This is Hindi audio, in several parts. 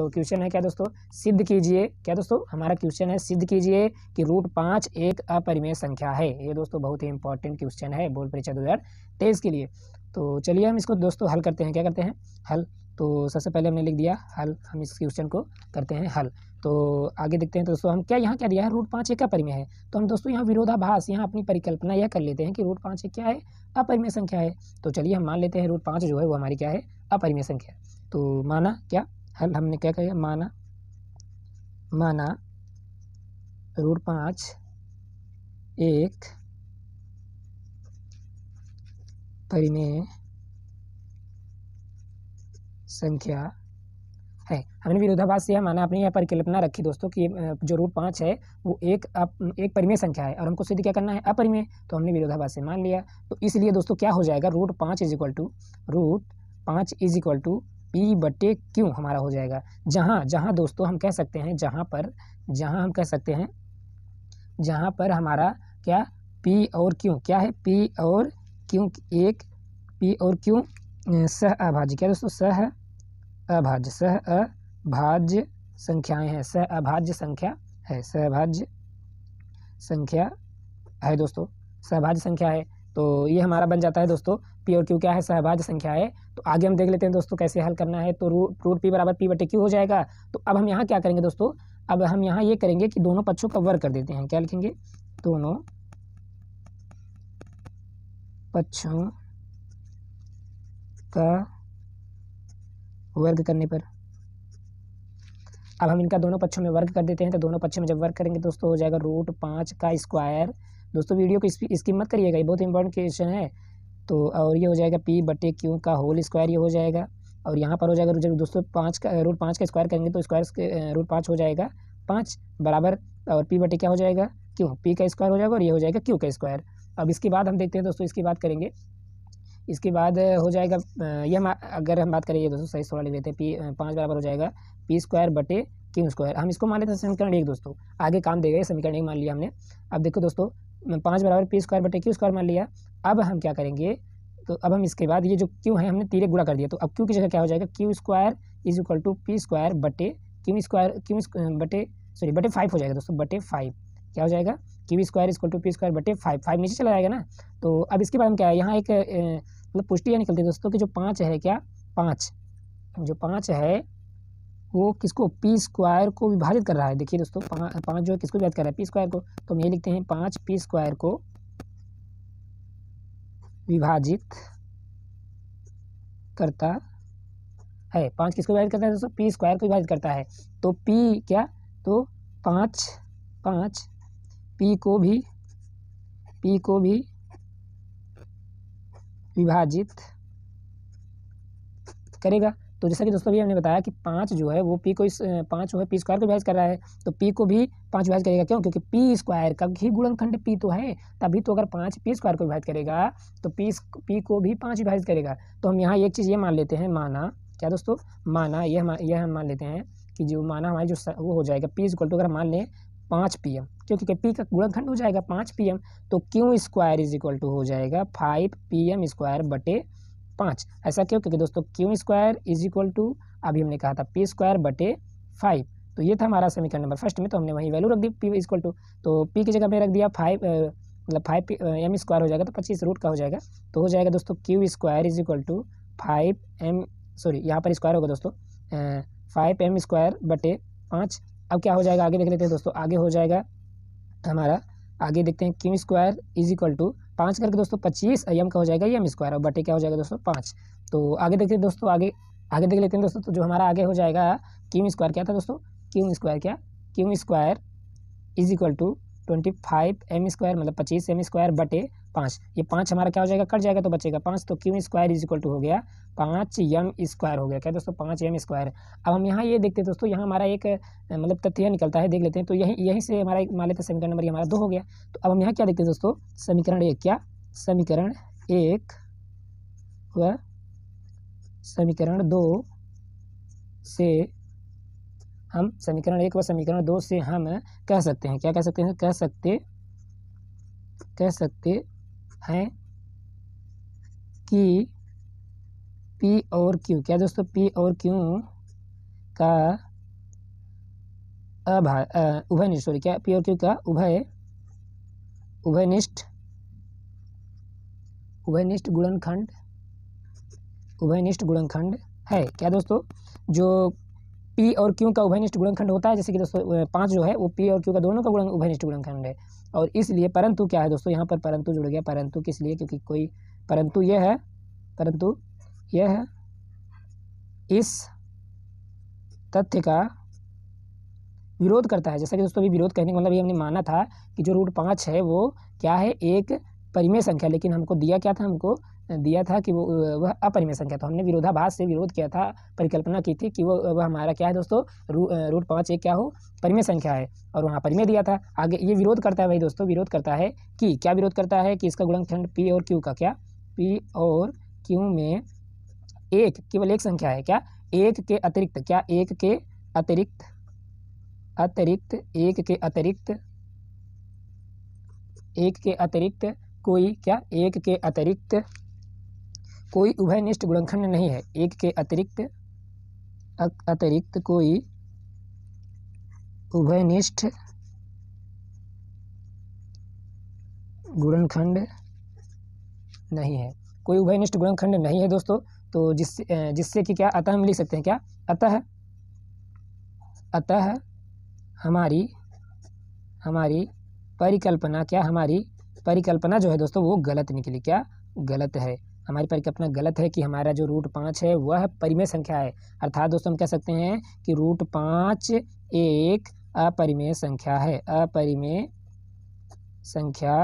तो क्वेश्चन है क्या दोस्तों सिद्ध कीजिए क्या दोस्तों हमारा क्वेश्चन है सिद्ध कीजिए कि रूट पाँच एक अपरिमेय संख्या है ये दोस्तों बहुत ही इंपॉर्टेंट क्वेश्चन है बोर्ड परीक्षा दो हज़ार तेईस के लिए तो चलिए हम इसको दोस्तों हल करते हैं क्या करते हैं हल तो सबसे पहले हमने लिख दिया हल हम इस क्वेश्चन को करते हैं हल तो आगे देखते हैं तो दोस्तों हम क्या यहाँ क्या दिया है रूट पाँच एक अपरिमेय है तो हम दोस्तों यहाँ विरोधाभास यहाँ अपनी परिकल्पना यह कर लेते हैं कि रूट पाँच एक क्या है अपरिमेय संख्या है तो चलिए हम मान लेते हैं रूट पाँच जो है वो हमारी क्या है अपरिमेय संख्या है तो माना क्या हल हमने क्या कहा माना माना रूट पाँच एक परिमेय संख्या है हमने विरोधाभास से माना आपने यहाँ परिकल्पना रखी दोस्तों कि जो रूट पाँच है वो एक अप, एक परिमेय संख्या है और हमको सिद्ध क्या करना है अपरिमेय तो हमने विरोधाभास से मान लिया तो इसलिए दोस्तों क्या हो जाएगा रूट पाँच इज इक्वल टू रूट पाँच इज इक्वल टू पी बटे क्यू हमारा हो जाएगा जहाँ जहाँ दोस्तों हम कह सकते हैं जहाँ पर जहाँ हम कह सकते हैं जहाँ पर हमारा क्या पी और क्यू क्या है पी और क्यू एक पी और क्यू सह अभाज्य क्या दोस्तों सह अभाज्य सह अभाज्य संख्याएं हैं सह अभाज्य संख्या है सहभाज्य संख्या है दोस्तों सहभाज्य संख्या है तो ये हमारा बन जाता है दोस्तों पी और क्यू क्या है सहभाज्य संख्या है तो आगे हम देख लेते हैं दोस्तों कैसे हल करना है तो रूट रूट पी बराबर पी बटे क्यू हो जाएगा तो अब हम यहाँ क्या करेंगे दोस्तों अब हम यहाँ ये करेंगे कि दोनों पक्षों का वर्ग कर देते हैं क्या लिखेंगे दोनों पक्षों का वर्ग करने पर अब हम इनका दोनों पक्षों में वर्ग कर देते हैं तो दोनों पक्षों में जब वर्ग करेंगे दोस्तों हो जाएगा रूट पाँच का स्क्वायर दोस्तों वीडियो को इसकी मत करिएगा ये बहुत इंपॉर्टेंट क्वेश्चन है तो और ये हो जाएगा पी बटे क्यू का होल स्क्वायर ये हो जाएगा और यहाँ पर हो जाएगा जब दोस्तों पाँच का रूट पाँच का स्क्वायर करेंगे तो स्क्वायर रूट पाँच हो जाएगा पाँच बराबर और पी बटे क्या हो जाएगा क्यों पी का स्क्वायर हो जाएगा और ये हो जाएगा क्यू का स्क्वायर अब इसके बाद हम देखते हैं दोस्तों इसकी बात करेंगे इसके बाद हो जाएगा ये हम अगर हम बात करेंगे दोस्तों सही थोड़ा लिख लेते हैं पी पाँच बराबर हो जाएगा पी स्क्वायर बटे क्यू स्क्वायर हम इसको मान लेते हैं समीकरण एक दोस्तों आगे काम देगा ये समीकरण एक मान लिया हमने अब देखो दोस्तों पाँच बराबर पी स्क्वायर बटे क्यू स्क्वायर मान लिया अब हम क्या करेंगे तो अब हम इसके बाद ये जो क्यू है हमने तीरे गुड़ा कर दिया तो अब क्यू की जगह क्या हो जाएगा Q square is equal to P square बटे क्यू स्क्वायर क्यू बटे सॉरी बटे फाइव हो जाएगा दोस्तों बटे फाइव क्या हो जाएगा Q square is equal to P square बटे फाइव फाइव नीचे चला जाएगा ना तो अब इसके बाद हम क्या है यहाँ एक मतलब पुष्टि यह निकलती है दोस्तों कि जो पाँच है क्या पाँच जो पाँच है वो किसको पी स्क्वायर को विभाजित कर रहा है देखिए दोस्तों पा, पाँच जो है किसको विभाजित कर रहा है पी स्क्वायर को तो हम ये लिखते हैं पाँच पी स्क्वायर को विभाजित करता है पाँच किसको विभाजित करता है दोस्तों पी स्क्वायर को विभाजित करता है तो पी क्या तो पाँच पाँच पी को भी पी को भी विभाजित करेगा तो जैसा कि दोस्तों अभी हमने बताया कि पाँच जो है वो पी को इस पाँच जो है पी स्क्वायर को विभाजित कर रहा है तो पी को भी पाँच विभाजित करेगा क्यों क्योंकि पी स्क्वायर का ही गुणनखंड पी तो है तभी तो अगर पाँच पी स्क्वायर को विभाजित करेगा तो पी पी को भी पाँच विभाजित करेगा तो हम यहाँ एक चीज़ ये मान लेते हैं माना क्या दोस्तों माना यह यह हम मान लेते हैं कि जो माना हमारी जो वो हो जाएगा पी इक्वल टू अगर मान लें पाँच पी एम क्योंकि पी का गुणनखंड हो जाएगा पाँच पी एम तो Q square is equal to हो जाएगा फाइव पी एम स्क्वायर बटे पाँच ऐसा क्यों क्योंकि दोस्तों Q square is equal to अभी हमने कहा था पी स्क्वायर बटे फाइव तो ये था हमारा समीकरण नंबर फर्स्ट में तो हमने वही वैल्यू रख दी पी इक्वल टू तो पी की जगह हमने रख दिया फाइव मतलब फाइव एम स्क्वायर हो जाएगा तो पच्चीस रूट का हो जाएगा तो हो जाएगा दोस्तों Q square is equal to five M sorry यहाँ पर स्क्वायर होगा दोस्तों फाइव एम स्क्वायर बटे पाँच अब क्या हो जाएगा आगे देख लेते हैं दोस्तों आगे हो जाएगा हमारा आगे देखते हैं Q square is equal to पाँच करके दोस्तों पच्चीस आई एम का हो जाएगा एम स्क्वायर और बटे क्या हो जाएगा दोस्तों पाँच तो आगे देखिए दोस्तों आगे आगे देख लेते हैं दोस्तों तो जो हमारा आगे हो जाएगा क्यूम स्क्वायर क्या था दोस्तों क्यूम स्क्वायर क्या Q M square is equal to twenty five M square मतलब पच्चीस एम स्क्वायर बटे पाँच ये पाँच हमारा क्या हो जाएगा कट जाएगा तो बचेगा पाँच तो Q square is equal to हो गया पाँच यम स्क्वायर हो गया क्या दोस्तों पाँच यम स्क्वायर अब हम यहाँ ये देखते हैं दोस्तों यहाँ हमारा एक मतलब तथ्य निकलता है देख लेते हैं तो यही यहीं से हमारा मान लेते हैं समीकरण नंबर हमारा दो हो गया तो अब हम यहाँ क्या देखते हैं दोस्तों समीकरण एक क्या समीकरण एक व समीकरण दो से हम समीकरण एक व समीकरण दो से हम कह सकते हैं क्या कह सकते हैं कह सकते कह सकते है कि पी और क्यू क्या दोस्तों पी और क्यू का अभा उभयनिष्ठ सॉरी क्या पी और क्यू का उभय उभयनिष्ठ उभयनिष्ठ गुणनखंड उभयनिष्ठ गुणनखंड है क्या दोस्तों जो पी और क्यू का उभयनिष्ठ गुणनखंड होता है जैसे कि दोस्तों पांच जो है वो पी और क्यू का दोनों का गुणन उभयनिष्ठ गुणनखंड है और इसलिए परंतु क्या है दोस्तों यहाँ पर परंतु जुड़ गया परंतु किस लिए क्योंकि कोई परंतु यह है परंतु यह है इस तथ्य का विरोध करता है जैसा कि दोस्तों अभी विरोध करने का मतलब ये हमने माना था कि जो रूट पाँच है वो क्या है एक परिमेय संख्या लेकिन हमको दिया क्या था हमको दिया था कि वो वह अपरिमेय संख्या तो हमने विरोधाभास से विरोध किया था परिकल्पना की थी कि वो वह हमारा क्या है दोस्तों रू, रूट पाँच एक क्या हो परिमेय संख्या है और वहाँ परिमेय दिया था आगे ये विरोध करता है भाई दोस्तों विरोध करता है कि क्या विरोध करता है कि इसका गुणनखंड पी और क्यू का क्या पी और क्यू में एक केवल एक संख्या है क्या एक के अतिरिक्त क्या एक के अतिरिक्त अतिरिक्त एक के अतिरिक्त एक के अतिरिक्त कोई क्या एक के अतिरिक्त कोई उभयनिष्ठ गुणखंड नहीं है एक के अतिरिक्त अतिरिक्त कोई उभयनिष्ठ गुणखंड नहीं है कोई उभयनिष्ठ गुणखंड नहीं है दोस्तों तो जिससे जिससे कि क्या अतः हम लिख सकते हैं क्या अतः अतः हमारी हमारी परिकल्पना क्या हमारी परिकल्पना जो है दोस्तों वो गलत निकली क्या गलत है हमारी परिकल्पना गलत है कि हमारा जो रूट पाँच है वह परिमेय संख्या है अर्थात दोस्तों हम कह सकते हैं कि रूट पाँच एक अपरिमेय संख्या है अपरिमेय संख्या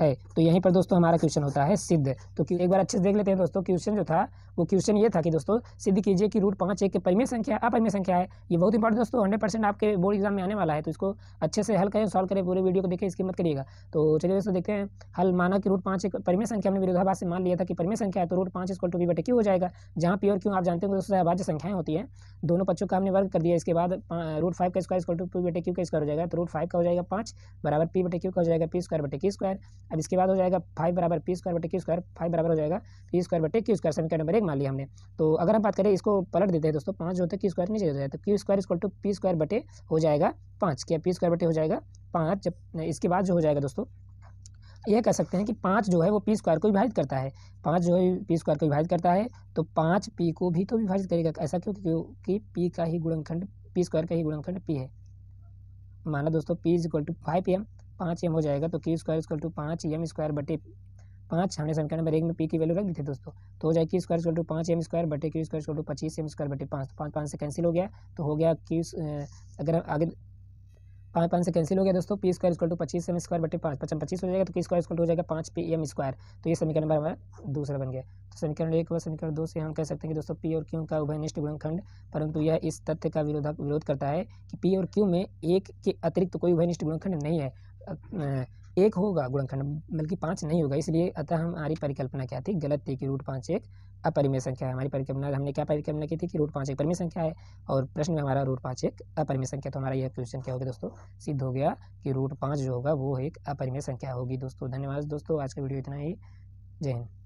है तो यहीं पर दोस्तों हमारा क्वेश्चन होता है सिद्ध तो एक बार अच्छे से देख लेते हैं दोस्तों क्वेश्चन जो था वो क्वेश्चन ये था कि दोस्तों सिद्ध कीजिए कि रूट पाँच एक परिमय संख्या अपरिमय संख्या है ये बहुत इंपॉर्टेंट दोस्तों हंड्रेड परसेंट आपके बोर्ड एग्जाम में आने वाला है तो इसको अच्छे से हल करें सॉल्व करें पूरे वीडियो को देखें इसकी मत करिएगा तो चलिए दोस्तों देखते हैं हल माना कि रूट पाँच एक परिमय संख्या हमने विरोधाभास से मान लिया था कि परिमय संख्या है तो रूट पाँच इसको टू बी बटे क्यों हो जाएगा जहाँ पी और क्यों आप जानते हो दोस्तों अभाज्य संख्याएं होती है दोनों पक्षों का हमने वर्ग कर दिया इसके बाद रूट फाइव का स्क्वायर टू पी बटे क्यू का स्क्वायर हो जाएगा तो रूट फाइव का हो जाएगा पाँच बराबर पी बटे क्यू का हो जाएगा पी स्क्वायर बटे क्यू स्क्वायर अब इसके बाद हो जाएगा फाइव बराबर पी स्क्वायर बटे क्यू स्क्वायर फाइव बराबर हो जाएगा पी स्क्वायर बटे क्यू स्क्वायर समीकरण नंबर करेक्ट मान लिया हमने तो अगर हम बात करें इसको पलट देते हैं दोस्तों पाँच जो होता है क्यू स्क्वायर नीचे हो जाए तो Q square equal to P square बटे हो जाएगा पाँच क्या पी स्क्वायर बटे हो जाएगा पाँच जब इसके बाद जो हो जाएगा दोस्तों यह कह सकते हैं कि पाँच जो है वो पी स्क्वायर को विभाजित करता है पाँच जो है पी स्क्वायर को विभाजित करता है तो पाँच पी को भी तो विभाजित करेगा ऐसा क्यों क्योंकि पी का ही गुणनखंड पी स्क्वायर का ही गुणनखंड पी है माना दोस्तों P is equal to five M पाँच एम हो जाएगा तो क्यू स्क्वायर इक्वल टू पाँच एम स्क्वायर बटे पाँच हमने समीकरण नंबर एक में पी की वैल्यू रख दी थी दोस्तों तो हो जाए क्यू स्क्वायर टू पाँच एम स्क्वायर बटे क्यू स्क्वायर टू पच्चीस एम स्क्वायर बटे पाँच पाँच पाँच से कैंसिल हो गया तो हो गया क्यू अगर आगे पाँच पाँच से कैंसिल हो गया दोस्तों पी स्क्वायर इक्वल टू पच्चीस एम स्क्वायर बटे पाँच पचम पच्चीस हो जाएगा तो पी स्क्वायर इक्वल हो जाएगा पाँच पी एम स्क्वायर तो ये समीकरण नंबर हमारा दूसरा बन गया तो समीकरण एक व समीकरण दो से हम कह सकते हैं कि दोस्तों पी और क्यू का उभयनिष्ठ गुणनखंड परंतु यह इस तथ्य का विरोध विरोध करता है कि पी और क्यू में एक के अतिरिक्त कोई उभयनिष्ठ गुणनखंड नहीं है एक होगा गुणनखंड बल्कि पाँच नहीं होगा इसलिए अतः हमारी परिकल्पना क्या थी गलत थी कि रूट पाँच एक अपरिमेय संख्या है हमारी परिकल्पना हमने क्या परिकल्पना की थी कि रूट पाँच एक परिमेय संख्या है और प्रश्न में हमारा रूट पाँच एक अपरिमेय संख्या तो हमारा यह क्वेश्चन क्या होगा दोस्तों सिद्ध हो गया कि रूट पाँच जो होगा वो एक अपरिमेय संख्या होगी दोस्तों धन्यवाद दोस्तों आज का वीडियो इतना ही जय हिंद